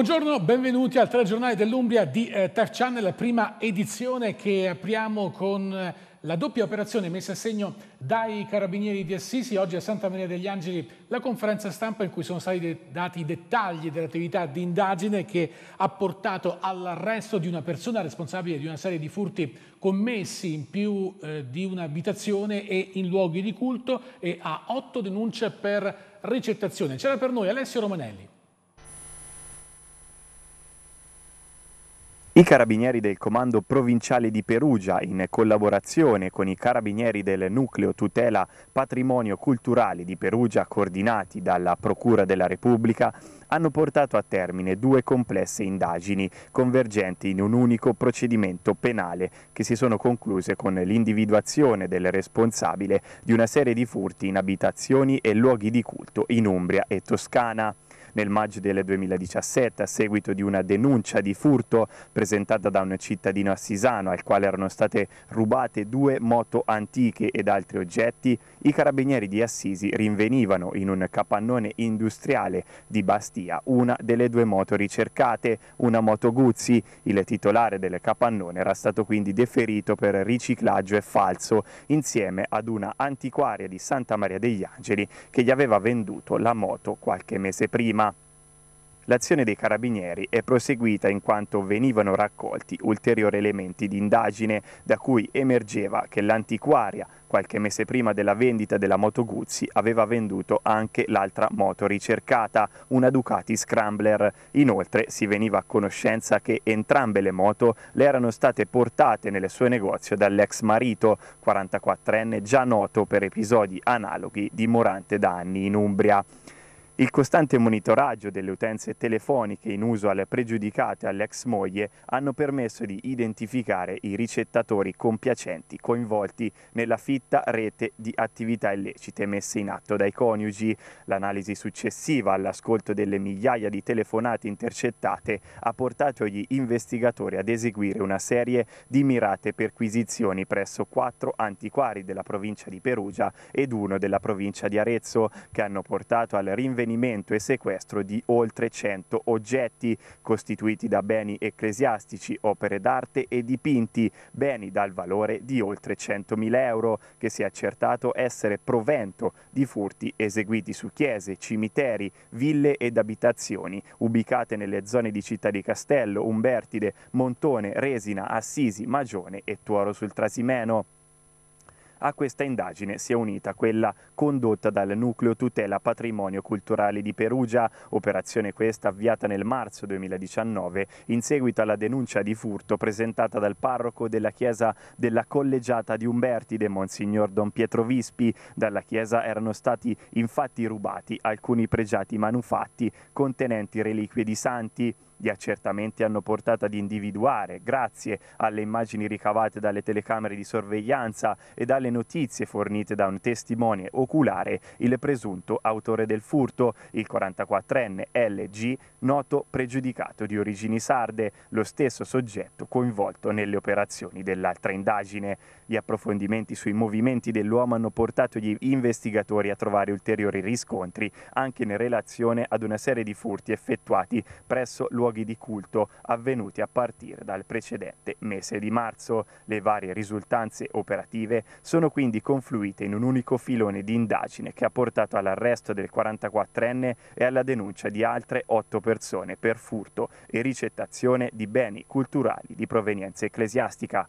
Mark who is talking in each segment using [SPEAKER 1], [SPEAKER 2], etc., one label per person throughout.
[SPEAKER 1] Buongiorno, benvenuti al telegiornale dell'Umbria di eh, Channel, la prima edizione che apriamo con eh, la doppia operazione messa a segno dai carabinieri di Assisi. Oggi a Santa Maria degli Angeli la conferenza stampa in cui sono stati dati i dettagli dell'attività di indagine che ha portato all'arresto di una persona responsabile di una serie di furti commessi in più eh, di un'abitazione e in luoghi di culto e a otto denunce per ricettazione. C'era per noi Alessio Romanelli.
[SPEAKER 2] I carabinieri del Comando Provinciale di Perugia, in collaborazione con i carabinieri del Nucleo Tutela Patrimonio Culturale di Perugia, coordinati dalla Procura della Repubblica, hanno portato a termine due complesse indagini convergenti in un unico procedimento penale che si sono concluse con l'individuazione del responsabile di una serie di furti in abitazioni e luoghi di culto in Umbria e Toscana nel maggio del 2017 a seguito di una denuncia di furto presentata da un cittadino assisano al quale erano state rubate due moto antiche ed altri oggetti, i carabinieri di Assisi rinvenivano in un capannone industriale di Bastia una delle due moto ricercate, una moto Guzzi. Il titolare del capannone era stato quindi deferito per riciclaggio e falso insieme ad una antiquaria di Santa Maria degli Angeli che gli aveva venduto la moto qualche mese prima. L'azione dei carabinieri è proseguita in quanto venivano raccolti ulteriori elementi di indagine da cui emergeva che l'antiquaria, qualche mese prima della vendita della moto Guzzi, aveva venduto anche l'altra moto ricercata, una Ducati Scrambler. Inoltre si veniva a conoscenza che entrambe le moto le erano state portate nel suo negozio dall'ex marito, 44enne già noto per episodi analoghi dimorante da anni in Umbria. Il costante monitoraggio delle utenze telefoniche in uso al pregiudicato e all'ex moglie hanno permesso di identificare i ricettatori compiacenti coinvolti nella fitta rete di attività illecite messe in atto dai coniugi. L'analisi successiva all'ascolto delle migliaia di telefonate intercettate ha portato gli investigatori ad eseguire una serie di mirate perquisizioni presso quattro antiquari della provincia di Perugia ed uno della provincia di Arezzo che hanno portato al rinvenimento rinvenimento e sequestro di oltre 100 oggetti costituiti da beni ecclesiastici, opere d'arte e dipinti, beni dal valore di oltre 100.000 euro che si è accertato essere provento di furti eseguiti su chiese, cimiteri, ville ed abitazioni ubicate nelle zone di Città di Castello, Umbertide, Montone, Resina, Assisi, Magione e Tuoro sul Trasimeno. A questa indagine si è unita quella condotta dal Nucleo Tutela Patrimonio Culturale di Perugia, operazione questa avviata nel marzo 2019 in seguito alla denuncia di furto presentata dal parroco della chiesa della collegiata di Umberti de Monsignor Don Pietro Vispi. Dalla chiesa erano stati infatti rubati alcuni pregiati manufatti contenenti reliquie di santi. Gli accertamenti hanno portato ad individuare, grazie alle immagini ricavate dalle telecamere di sorveglianza e dalle notizie fornite da un testimone oculare, il presunto autore del furto, il 44enne LG, noto pregiudicato di origini sarde, lo stesso soggetto coinvolto nelle operazioni dell'altra indagine. Gli approfondimenti sui movimenti dell'uomo hanno portato gli investigatori a trovare ulteriori riscontri, anche in relazione ad una serie di furti effettuati presso l'uomo luoghi di culto avvenuti a partire dal precedente mese di marzo. Le varie risultanze operative sono quindi confluite in un unico filone di indagine che ha portato all'arresto del 44enne e alla denuncia di altre otto persone per furto e ricettazione di beni culturali di provenienza ecclesiastica.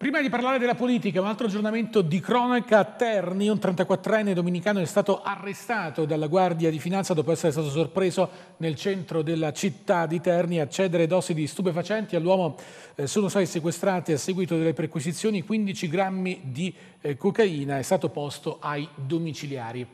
[SPEAKER 1] Prima di parlare della politica, un altro aggiornamento di cronaca a Terni. Un 34enne dominicano è stato arrestato dalla Guardia di Finanza dopo essere stato sorpreso nel centro della città di Terni a cedere dosi di stupefacenti. All'uomo eh, sono stati sequestrati a seguito delle perquisizioni 15 grammi di eh, cocaina. È stato posto ai domiciliari.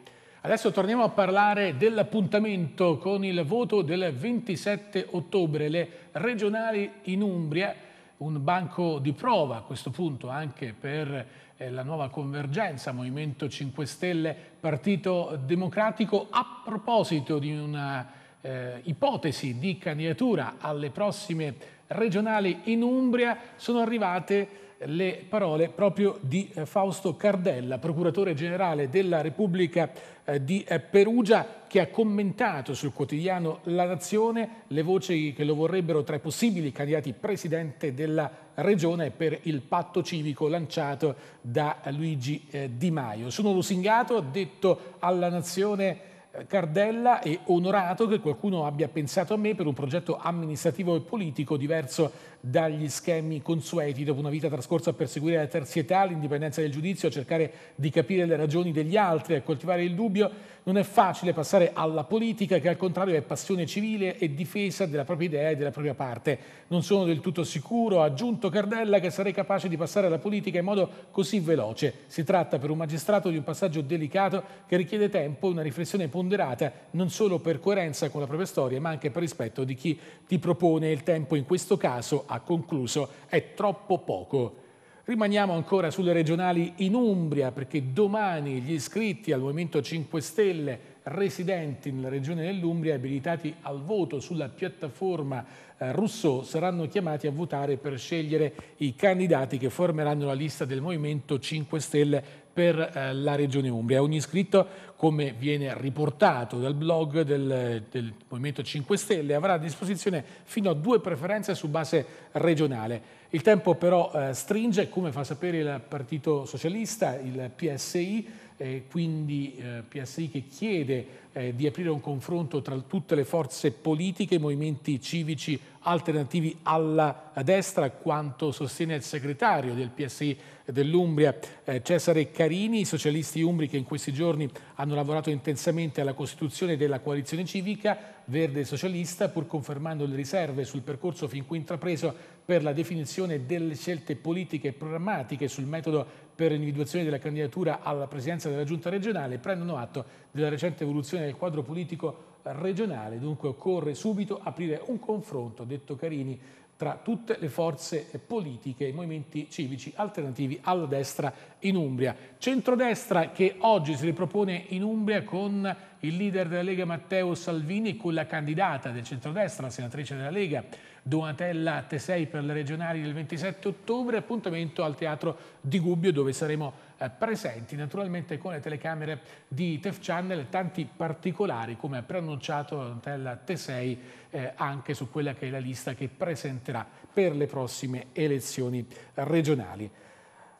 [SPEAKER 1] Adesso torniamo a parlare dell'appuntamento con il voto del 27 ottobre, le regionali in Umbria un banco di prova a questo punto anche per eh, la nuova convergenza Movimento 5 Stelle Partito Democratico a proposito di una eh, ipotesi di candidatura alle prossime regionali in Umbria sono arrivate le parole proprio di eh, Fausto Cardella, procuratore generale della Repubblica eh, di eh, Perugia, che ha commentato sul quotidiano La Nazione le voci che lo vorrebbero tra i possibili candidati presidente della regione per il patto civico lanciato da Luigi Di Maio. Sono lusingato, ha detto alla Nazione Cardella e onorato che qualcuno abbia pensato a me per un progetto amministrativo e politico diverso dagli schemi consueti dopo una vita trascorsa a perseguire la terzietà, l'indipendenza del giudizio, a cercare di capire le ragioni degli altri, a coltivare il dubbio. Non è facile passare alla politica che al contrario è passione civile e difesa della propria idea e della propria parte. Non sono del tutto sicuro, ha aggiunto Cardella, che sarei capace di passare alla politica in modo così veloce. Si tratta per un magistrato di un passaggio delicato che richiede tempo e una riflessione ponderata, non solo per coerenza con la propria storia, ma anche per rispetto di chi ti propone il tempo in questo caso ha concluso è troppo poco. Rimaniamo ancora sulle regionali in Umbria perché domani gli iscritti al Movimento 5 Stelle residenti nella regione dell'Umbria abilitati al voto sulla piattaforma eh, Rousseau saranno chiamati a votare per scegliere i candidati che formeranno la lista del Movimento 5 Stelle per eh, la Regione Umbria. Ogni iscritto, come viene riportato dal blog del, del, Movimento 5 Stelle, avrà a disposizione fino a due preferenze su base regionale. Il tempo però eh, stringe, come fa sapere il Partito Socialista, il PSI, eh, quindi eh, PSI che chiede eh, di aprire un confronto tra tutte le forze politiche, i movimenti civici alternativi alla destra, quanto sostiene il segretario del PSI dell'Umbria eh, Cesare Carini, i socialisti umbri che in questi giorni hanno lavorato intensamente alla costituzione della coalizione civica verde e socialista, pur confermando le riserve sul percorso fin qui intrapreso per la definizione delle scelte politiche e programmatiche sul metodo per l'individuazione della candidatura alla presidenza della giunta regionale prendono atto della recente evoluzione del quadro politico regionale, dunque occorre subito aprire un confronto, detto Carini, tra tutte le forze politiche e i movimenti civici alternativi alla destra in Umbria. Centrodestra che oggi si ripropone in Umbria con il leader della Lega Matteo Salvini con la candidata del centrodestra, la senatrice della Lega Donatella Tesei per le regionali del 27 ottobre, appuntamento al Teatro di Gubbio dove saremo eh, presenti naturalmente con le telecamere di TEF Channel tanti particolari come ha preannunciato Donatella Tesei eh, anche su quella che è la lista che presenterà per le prossime elezioni regionali.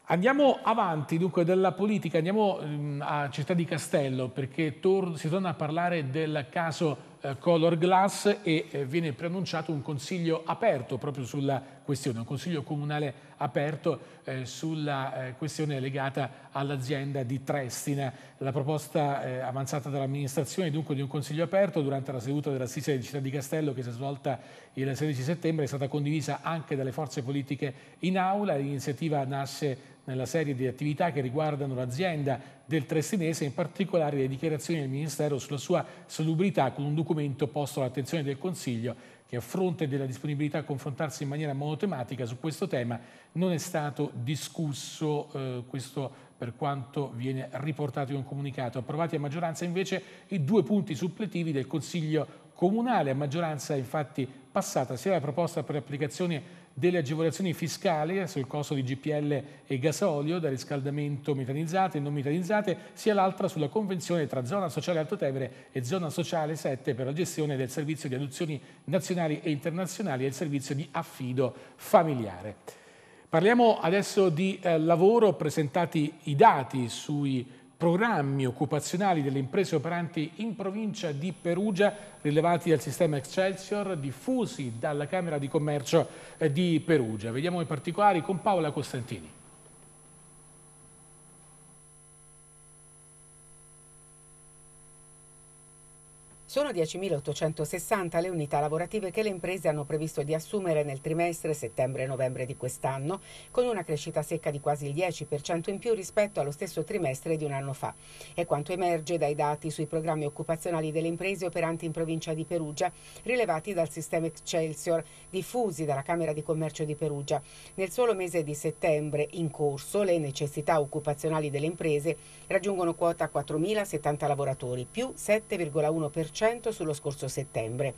[SPEAKER 1] Andiamo avanti dunque della politica, andiamo mm, a Città di Castello perché si torna a parlare del caso eh, Color Glass e eh, viene preannunciato un consiglio aperto proprio sulla questione, un consiglio comunale aperto eh, sulla questione legata all'azienda di Trestina. La proposta avanzata dall'amministrazione dunque di un consiglio aperto durante la seduta della Sicilia di Città di Castello che si è svolta il 16 settembre è stata condivisa anche dalle forze politiche in aula. L'iniziativa nasce nella serie di attività che riguardano l'azienda del Trestinese, in particolare le dichiarazioni del Ministero sulla sua salubrità con un documento posto all'attenzione del Consiglio che a fronte della disponibilità a confrontarsi in maniera monotematica su questo tema non è stato discusso eh, questo per quanto viene riportato in un comunicato. Approvati a maggioranza invece i due punti suppletivi del Consiglio comunale, a maggioranza infatti passata sia la proposta per l'applicazione delle agevolazioni fiscali sul costo di GPL e gasolio da riscaldamento metanizzate e non metanizzate, sia l'altra sulla convenzione tra zona sociale Alto Tevere e zona sociale 7 per la gestione del servizio di adozioni nazionali e internazionali e il servizio di affido familiare. Parliamo adesso di eh, lavoro, presentati i dati sui programmi occupazionali delle imprese operanti in provincia di Perugia rilevati dal sistema Excelsior diffusi dalla Camera di Commercio eh, di Perugia. Vediamo i particolari con Paola Costantini.
[SPEAKER 3] Sono 10.860 le unità lavorative che le imprese hanno previsto di assumere nel trimestre settembre-novembre di quest'anno, con una crescita secca di quasi il 10% in più rispetto allo stesso trimestre di un anno fa. È quanto emerge dai dati sui programmi occupazionali delle imprese operanti in provincia di Perugia, rilevati dal sistema Excelsior, diffusi dalla Camera di Commercio di Perugia. Nel solo mese di settembre in corso le necessità occupazionali delle imprese raggiungono quota 4.070 lavoratori, più 7,1% 40% sullo scorso settembre.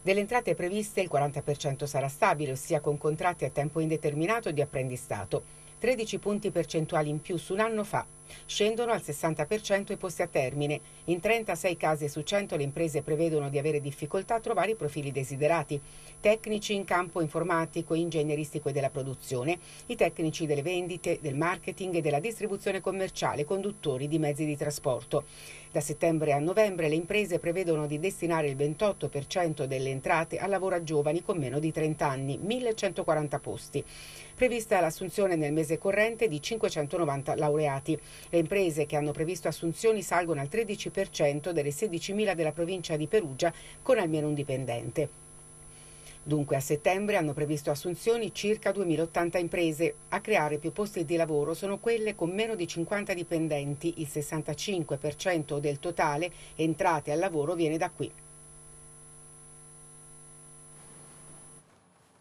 [SPEAKER 3] Delle entrate previste il 40% sarà stabile, ossia con contratti a tempo indeterminato di apprendistato, 13 punti percentuali in più su un anno fa Scendono al 60% i posti a termine. In 36 casi su 100 le imprese prevedono di avere difficoltà a trovare i profili desiderati. Tecnici in campo informatico ingegneristico e della produzione, i tecnici delle vendite, del marketing e della distribuzione commerciale, conduttori di mezzi di trasporto. Da settembre a novembre le imprese prevedono di destinare il 28% delle entrate al lavoro a giovani con meno di 30 anni, 1140 posti. Prevista l'assunzione nel mese corrente di 590 laureati. Le imprese che hanno previsto assunzioni salgono al 13% delle 16.000 della provincia di Perugia con almeno un dipendente. Dunque a settembre hanno previsto assunzioni circa 2.080 imprese. A creare più posti di lavoro sono quelle con meno di 50 dipendenti, il 65% del totale entrate al lavoro viene da qui.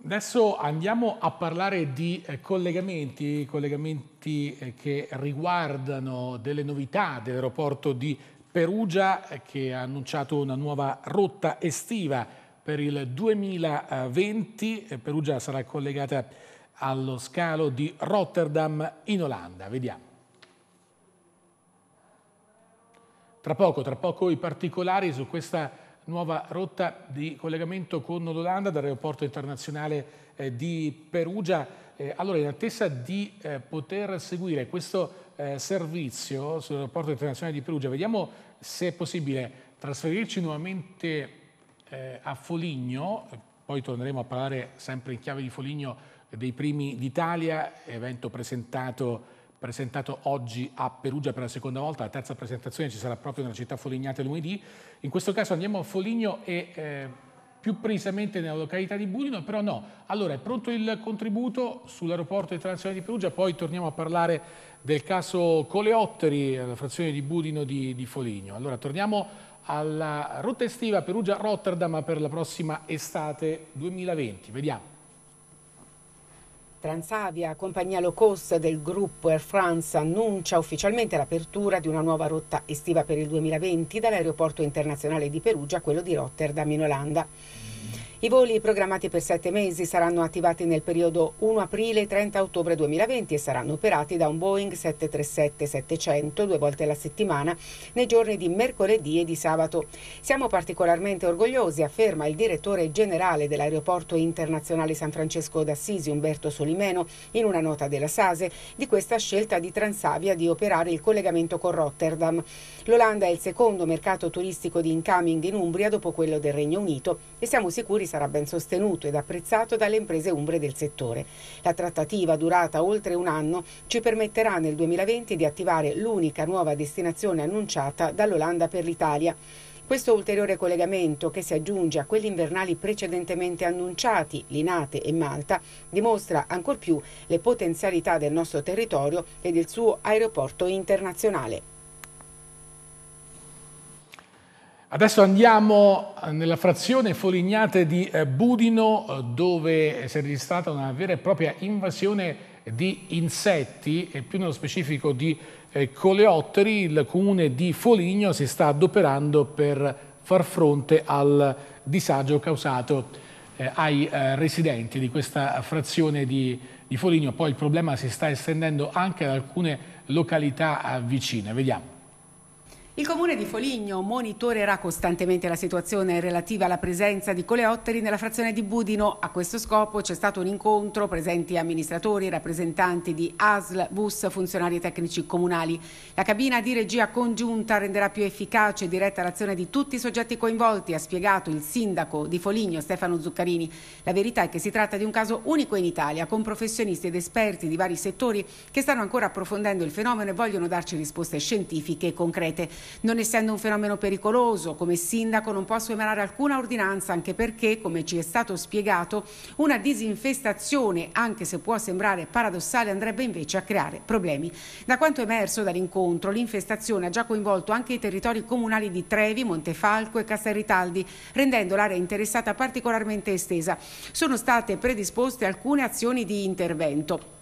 [SPEAKER 1] Adesso andiamo a parlare di eh, collegamenti, collegamenti eh, che riguardano delle novità dell'aeroporto di Perugia eh, che ha annunciato una nuova rotta estiva per il 2020. Perugia sarà collegata allo scalo di Rotterdam in Olanda. Vediamo. Tra poco, tra poco i particolari su questa nuova rotta di collegamento con l'Olanda dall'aeroporto internazionale eh, di Perugia. Eh, allora, in attesa di eh, poter seguire questo eh, servizio sull'aeroporto internazionale di Perugia, vediamo se è possibile trasferirci nuovamente eh, a Foligno, poi torneremo a parlare sempre in chiave di Foligno dei primi d'Italia, evento presentato presentato oggi a Perugia per la seconda volta, la terza presentazione ci sarà proprio nella città folignate lunedì. In questo caso andiamo a Foligno e eh, più precisamente nella località di Budino, però no. Allora è pronto il contributo sull'aeroporto internazionale di Perugia, poi torniamo a parlare del caso Coleotteri, la frazione di Budino di, di Foligno. Allora torniamo alla rotta estiva Perugia-Rotterdam per la prossima estate 2020. Vediamo.
[SPEAKER 3] Transavia, compagnia low cost del gruppo Air France, annuncia ufficialmente l'apertura di una nuova rotta estiva per il 2020 dall'aeroporto internazionale di Perugia a quello di Rotterdam in Olanda. I voli programmati per sette mesi saranno attivati nel periodo 1 aprile-30 ottobre 2020 e saranno operati da un Boeing 737-700 due volte alla settimana nei giorni di mercoledì e di sabato. Siamo particolarmente orgogliosi, afferma il direttore generale dell'aeroporto internazionale San Francesco d'Assisi, Umberto Solimeno, in una nota della SASE, di questa scelta di Transavia di operare il collegamento con Rotterdam. L'Olanda è il secondo mercato turistico di incoming in Umbria dopo quello del Regno Unito e siamo sicuri sarà ben sostenuto ed apprezzato dalle imprese umbre del settore. La trattativa durata oltre un anno ci permetterà nel 2020 di attivare l'unica nuova destinazione annunciata dall'Olanda per l'Italia. Questo ulteriore collegamento, che si aggiunge a quelli invernali precedentemente annunciati, Linate e Malta, dimostra ancor più le potenzialità del nostro territorio e del suo aeroporto internazionale.
[SPEAKER 1] Adesso andiamo eh, nella frazione Folignate di eh, Budino dove si è registrata una vera e propria invasione di insetti e più nello specifico di eh, coleotteri. Il comune di Foligno si sta adoperando per far fronte al disagio causato ai residenti di questa frazione di, Foligno. Poi il problema si sta estendendo anche ad alcune località vicine. Vediamo.
[SPEAKER 3] Il comune di Foligno monitorerà costantemente la situazione relativa alla presenza di coleotteri nella frazione di Budino. A questo scopo c'è stato un incontro, presenti amministratori, rappresentanti di ASL, BUS, funzionari tecnici comunali. La cabina di regia congiunta renderà più efficace e diretta l'azione di tutti i soggetti coinvolti, ha spiegato il sindaco di Foligno Stefano Zuccarini. La verità è che si tratta di un caso unico in Italia, con professionisti ed esperti di vari settori che stanno ancora approfondendo il fenomeno e vogliono darci risposte scientifiche e concrete. Non essendo un fenomeno pericoloso, come sindaco non posso emanare alcuna ordinanza anche perché, come ci è stato spiegato, una disinfestazione, anche se può sembrare paradossale, andrebbe invece a creare problemi. Da quanto emerso dall'incontro, l'infestazione ha già coinvolto anche i territori comunali di Trevi, Montefalco e Castelritaldi, rendendo l'area interessata particolarmente estesa. Sono state predisposte alcune azioni di intervento.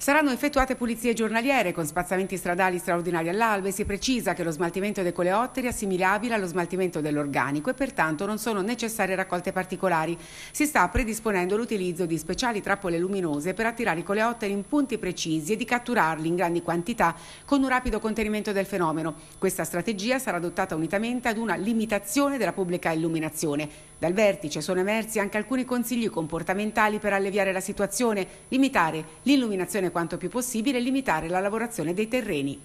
[SPEAKER 3] Saranno effettuate pulizie giornaliere con spazzamenti stradali straordinari all'alba e Si precisa che lo smaltimento dei coleotteri è assimilabile allo smaltimento dell'organico e pertanto non sono necessarie raccolte particolari. Si sta predisponendo l'utilizzo di speciali trappole luminose per attirare i coleotteri in punti precisi e di catturarli in grandi quantità con un rapido contenimento del fenomeno. Questa strategia sarà adottata unitamente ad una limitazione della pubblica illuminazione. Dal vertice sono emersi anche alcuni consigli comportamentali per alleviare la situazione, limitare l'illuminazione quanto più possibile e limitare la lavorazione dei terreni.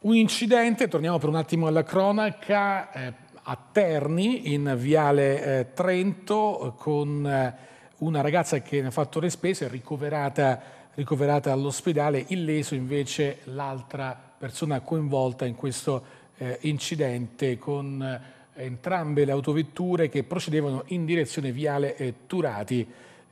[SPEAKER 3] Un incidente,
[SPEAKER 1] torniamo per un attimo alla cronaca, eh, a Terni in Viale eh, Trento con eh, una ragazza che ne ha fatto le spese, ricoverata, ricoverata all'ospedale, illeso invece l'altra persona coinvolta in questo eh, incidente con entrambe le autovetture che procedevano in direzione viale eh, Turati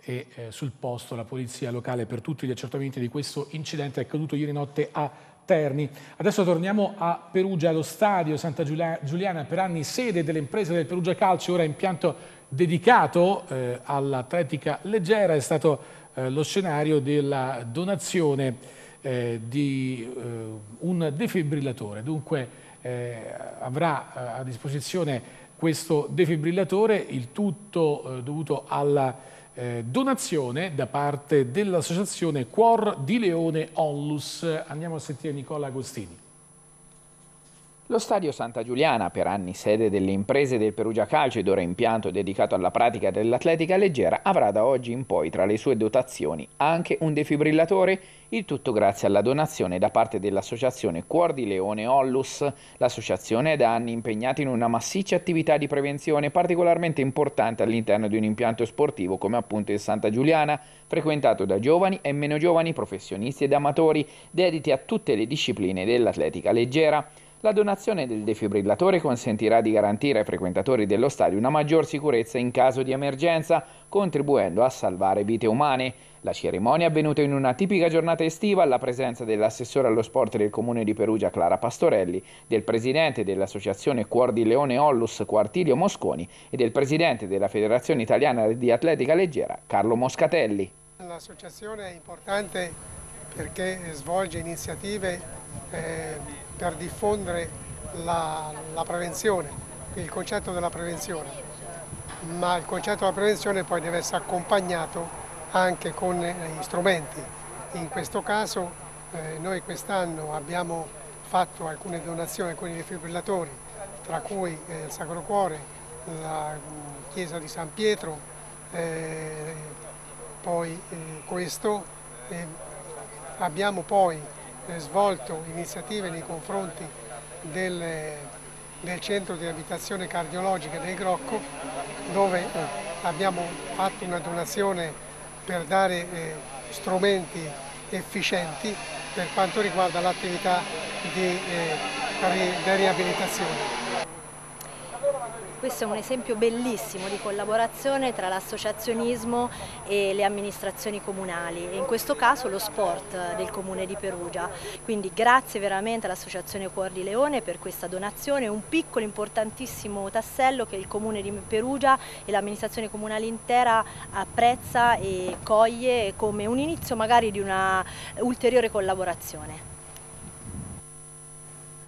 [SPEAKER 1] e eh, sul posto la polizia locale per tutti gli accertamenti di questo incidente accaduto ieri notte a Terni. Adesso torniamo a Perugia, allo stadio Santa Giuliana, per anni sede delle imprese del Perugia Calcio, ora impianto dedicato eh, all'atletica leggera, è stato eh, lo scenario della donazione eh, di eh, un defibrillatore. Dunque eh, avrà eh, a disposizione questo defibrillatore, il tutto eh, dovuto alla eh, donazione da parte dell'associazione Cuor di Leone Onlus. Andiamo a sentire Nicola Agostini.
[SPEAKER 4] Lo stadio Santa Giuliana, per anni sede delle imprese del Perugia Calcio ed ora impianto dedicato alla pratica dell'atletica leggera, avrà da oggi in poi tra le sue dotazioni anche un defibrillatore, il tutto grazie alla donazione da parte dell'associazione Cuor di Leone Ollus. L'associazione è da anni impegnata in una massiccia attività di prevenzione particolarmente importante all'interno di un impianto sportivo come appunto il Santa Giuliana, frequentato da giovani e meno giovani, professionisti ed amatori, dediti a tutte le discipline dell'atletica leggera. La donazione del defibrillatore consentirà di garantire ai frequentatori dello stadio una maggior sicurezza in caso di emergenza, contribuendo a salvare vite umane. La cerimonia è avvenuta in una tipica giornata estiva alla presenza dell'assessore allo sport del comune di Perugia Clara Pastorelli, del presidente dell'associazione Cuor di Leone Ollus Quartilio Mosconi e del presidente della Federazione Italiana di Atletica Leggera Carlo Moscatelli.
[SPEAKER 3] L'associazione è
[SPEAKER 5] importante perché svolge iniziative eh, per diffondere la, la prevenzione, il concetto della prevenzione, ma il concetto della prevenzione poi deve essere accompagnato anche con eh, gli strumenti. In questo caso eh, noi quest'anno abbiamo fatto alcune donazioni, con i defibrillatori, tra cui eh, il Sacro Cuore, la mm, Chiesa di San Pietro, eh, poi eh, questo. Eh, abbiamo poi eh, svolto iniziative nei confronti del, del centro di abitazione cardiologica del Grocco dove eh, abbiamo fatto una donazione per dare eh, strumenti efficienti per quanto riguarda l'attività di, eh, di riabilitazione
[SPEAKER 6] questo è un esempio bellissimo di collaborazione tra l'associazionismo e le amministrazioni comunali e in questo caso lo sport del comune di Perugia. Quindi grazie veramente all'associazione Cuor di Leone per questa donazione, un piccolo importantissimo tassello che il comune di Perugia e l'amministrazione comunale intera apprezza e coglie come un inizio magari di una ulteriore collaborazione.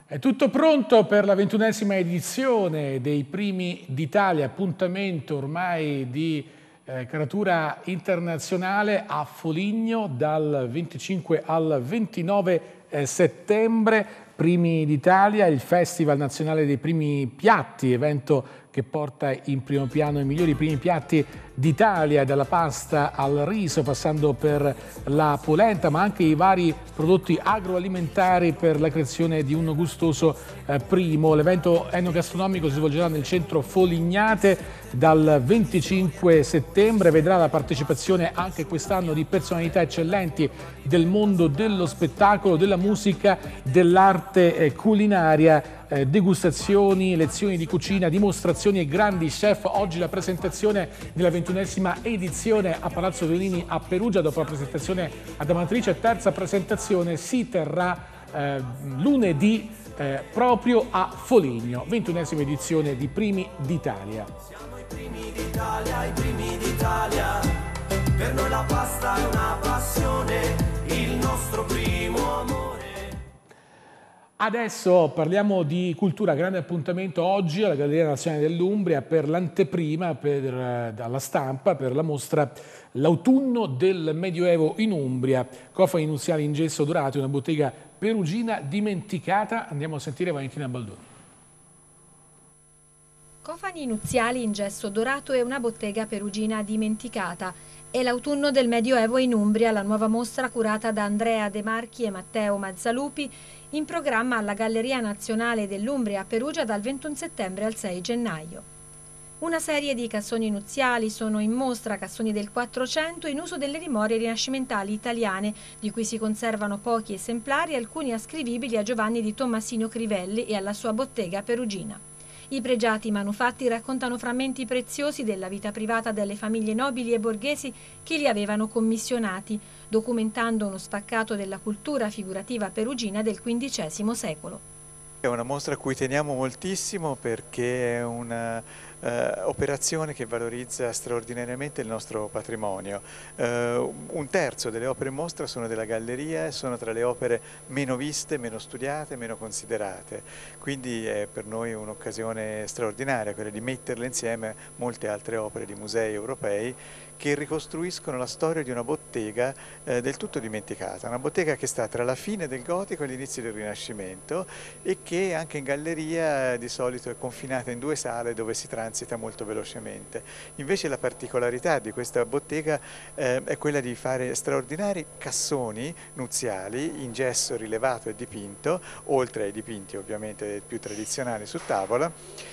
[SPEAKER 1] È tutto pronto per la ventunesima edizione dei Primi d'Italia, appuntamento ormai di eh, caratura internazionale a Foligno dal 25 al 29 eh, settembre. Primi d'Italia, il Festival Nazionale dei Primi Piatti, evento che porta in primo piano i migliori primi piatti d'Italia, dalla pasta al riso, passando per la polenta, ma anche i vari prodotti agroalimentari per la creazione di un gustoso eh, primo. L'evento enogastronomico si svolgerà nel centro Folignate dal 25 settembre, vedrà la partecipazione anche quest'anno di personalità eccellenti del mondo dello spettacolo, della musica, dell'arte eh, culinaria eh, degustazioni, lezioni di cucina, dimostrazioni e grandi chef. Oggi la presentazione della ventunesima edizione a Palazzo Venini a Perugia, dopo la presentazione ad Amatrice, terza presentazione si terrà eh, lunedì eh, proprio a Foligno, ventunesima edizione di Primi d'Italia. Siamo i
[SPEAKER 6] primi d'Italia, i
[SPEAKER 7] primi d'Italia, per noi la pasta è una passione,
[SPEAKER 1] il nostro primo amore. Adesso parliamo di cultura, grande appuntamento oggi alla Galleria Nazionale dell'Umbria per l'anteprima per, eh, alla stampa per la mostra L'autunno del Medioevo in Umbria, cofani nuziali in gesso dorato, una bottega perugina dimenticata. Andiamo a sentire Valentina Baldoni.
[SPEAKER 6] Cofani nuziali in gesso dorato e una bottega perugina dimenticata. È l'autunno del Medioevo in Umbria, la nuova mostra curata da Andrea De Marchi e Matteo Mazzalupi in programma alla Galleria Nazionale dell'Umbria a Perugia dal 21 settembre al 6 gennaio. Una serie di cassoni nuziali sono in mostra, cassoni del 400 in uso delle rimorie rinascimentali italiane, di cui si conservano pochi esemplari, alcuni ascrivibili a Giovanni di Tommasino Crivelli e alla sua bottega perugina. I pregiati manufatti raccontano frammenti preziosi della vita privata delle famiglie nobili e borghesi che li avevano commissionati, documentando uno spaccato della cultura figurativa perugina del XV secolo.
[SPEAKER 5] È una mostra a cui teniamo moltissimo perché è una eh, operazione che valorizza straordinariamente il nostro patrimonio. Eh, un terzo delle opere in mostra sono della galleria e sono tra le opere meno viste, meno studiate, meno considerate, quindi è per noi un'occasione straordinaria quella di metterle insieme molte altre opere di musei europei che ricostruiscono la storia di una bottega eh, del tutto dimenticata, una bottega che sta tra la fine del Gotico e l'inizio del Rinascimento e che anche in galleria eh, di solito è confinata in due sale dove si transita transita molto velocemente. Invece la particolarità di questa bottega eh, è quella di fare straordinari cassoni nuziali in gesso rilevato e dipinto, oltre ai dipinti ovviamente più tradizionali su tavola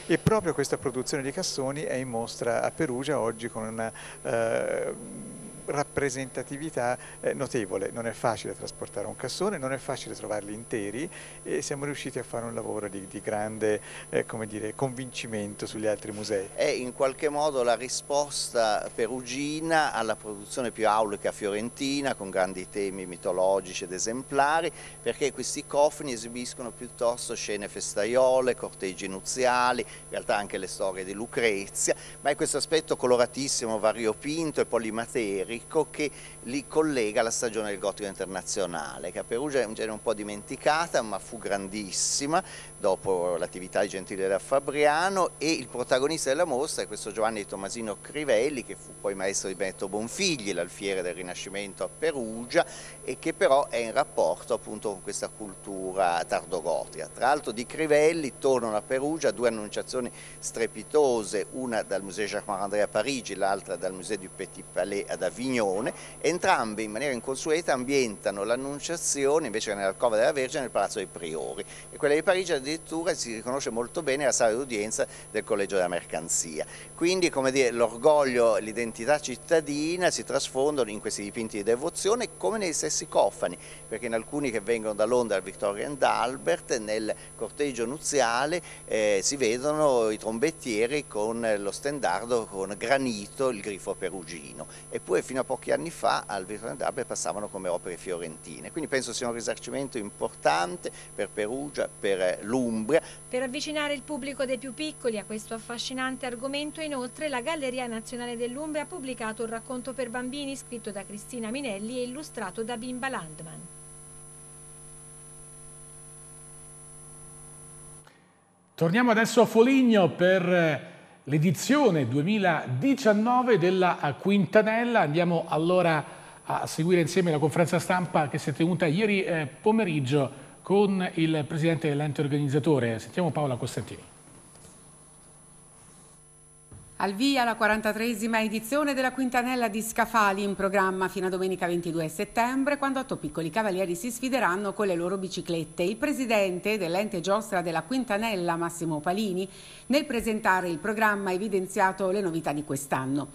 [SPEAKER 5] e proprio questa produzione di cassoni è in mostra a Perugia oggi con una... Eh, rappresentatività eh, notevole. Non è facile trasportare un cassone, non è facile trovarli interi e siamo riusciti a fare un lavoro di, di grande eh, dire, convincimento sugli altri musei.
[SPEAKER 7] È in qualche modo la risposta perugina alla produzione più aulica fiorentina con grandi temi mitologici ed esemplari perché questi cofni esibiscono piuttosto scene festaiole, corteggi nuziali, in realtà anche le storie di Lucrezia, ma è questo aspetto coloratissimo, variopinto e polimateri Enrico che li collega alla stagione del Gotico Internazionale, che a Perugia è un po' dimenticata ma fu grandissima, dopo l'attività di Gentile da Fabriano e il protagonista della mostra è questo Giovanni Tomasino Crivelli che fu poi maestro di Benetto Bonfigli, l'alfiere del Rinascimento a Perugia e che però è in rapporto appunto con questa cultura tardogotica. Tra l'altro di Crivelli tornano a Perugia due annunciazioni strepitose, una dal Museo Jacques-André a Parigi, l'altra dal Museo du Petit Palais ad Avignone, entrambe in maniera inconsueta ambientano l'annunciazione invece che nell'Alcova della Vergine nel Palazzo dei Priori e quella di Parigi addirittura si riconosce molto bene la sala d'udienza del Collegio della Mercanzia. Quindi come dire, l'orgoglio l'identità cittadina si trasfondono in questi dipinti di devozione come nei stessi cofani, perché in alcuni che vengono da Londra al Victoria and Albert nel corteggio nuziale eh, si vedono i trombettieri con lo stendardo con granito, il grifo perugino, eppure fino a pochi anni fa al Victoria and Albert passavano come opere fiorentine, quindi penso sia un risarcimento importante per Perugia, per Lugano Umbria.
[SPEAKER 6] Per avvicinare il pubblico dei più piccoli a questo affascinante argomento, inoltre, la Galleria Nazionale dell'Umbria ha pubblicato un racconto per bambini scritto da Cristina Minelli e illustrato da Bimba Landman.
[SPEAKER 1] Torniamo adesso a Foligno per eh, l'edizione 2019 della eh, Quintanella. Andiamo allora a seguire insieme la conferenza stampa che si è tenuta ieri eh, pomeriggio con il presidente dell'ente organizzatore. Sentiamo Paola Costantini.
[SPEAKER 3] Al via la 43esima edizione della Quintanella di Scafali in programma fino a domenica 22 settembre quando otto piccoli cavalieri si sfideranno con le loro biciclette. Il presidente dell'ente giostra della Quintanella, Massimo Palini, nel presentare il programma ha evidenziato le novità di quest'anno.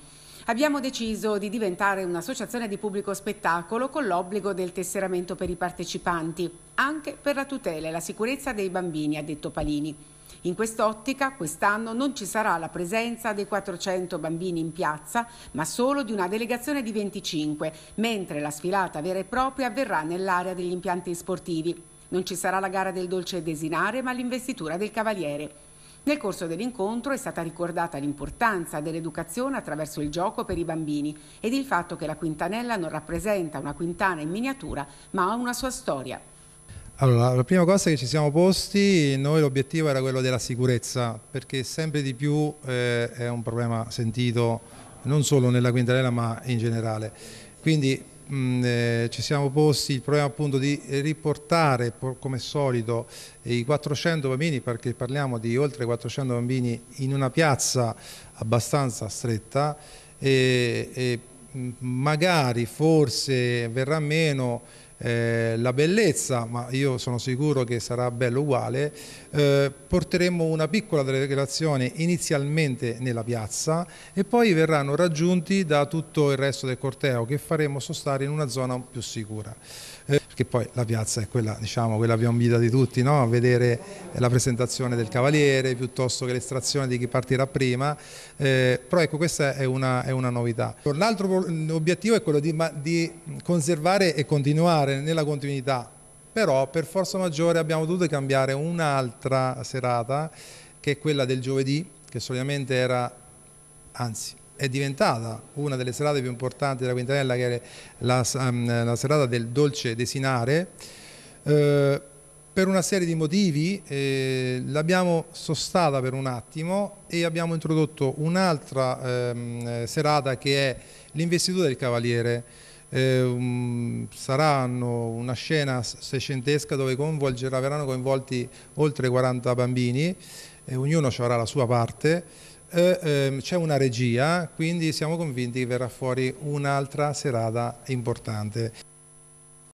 [SPEAKER 3] Abbiamo deciso di diventare un'associazione di pubblico spettacolo con l'obbligo del tesseramento per i partecipanti, anche per la tutela e la sicurezza dei bambini, ha detto Palini. In quest'ottica quest'anno non ci sarà la presenza dei 400 bambini in piazza, ma solo di una delegazione di 25, mentre la sfilata vera e propria avverrà nell'area degli impianti sportivi. Non ci sarà la gara del dolce desinare, ma l'investitura del cavaliere. Nel corso dell'incontro è stata ricordata l'importanza dell'educazione attraverso il gioco per i bambini ed il fatto che la Quintanella non rappresenta una quintana in miniatura, ma ha una sua storia.
[SPEAKER 8] Allora, la prima cosa che ci siamo posti, noi l'obiettivo era quello della sicurezza, perché sempre di più eh, è un problema sentito non solo nella Quintanella ma in generale. Quindi eh, ci siamo posti il problema appunto di riportare come solito i 400 bambini, perché parliamo di oltre 400 bambini in una piazza abbastanza stretta e, e magari forse verrà meno eh, la bellezza, ma io sono sicuro che sarà bello uguale, eh, porteremo una piccola delegazione inizialmente nella piazza e poi verranno raggiunti da tutto il resto del corteo che faremo sostare in una zona più sicura eh, perché poi la piazza è quella, diciamo, quella più di tutti, no? vedere la presentazione del cavaliere piuttosto che l'estrazione di chi partirà prima, eh, però ecco questa è una, è una novità. L'altro obiettivo è quello di, di conservare e continuare nella continuità, però per forza maggiore abbiamo dovuto cambiare un'altra serata che è quella del giovedì, che solitamente era, anzi è diventata una delle serate più importanti della Quintanella, che è la, ehm, la serata del dolce desinare. Eh, per una serie di motivi eh, l'abbiamo sostata per un attimo e abbiamo introdotto un'altra ehm, serata che è l'investitura del cavaliere. Eh, um, saranno una scena seicentesca dove verranno coinvolti oltre 40 bambini e eh, ognuno avrà la sua parte eh, ehm, c'è una regia, quindi siamo convinti che verrà fuori un'altra serata importante.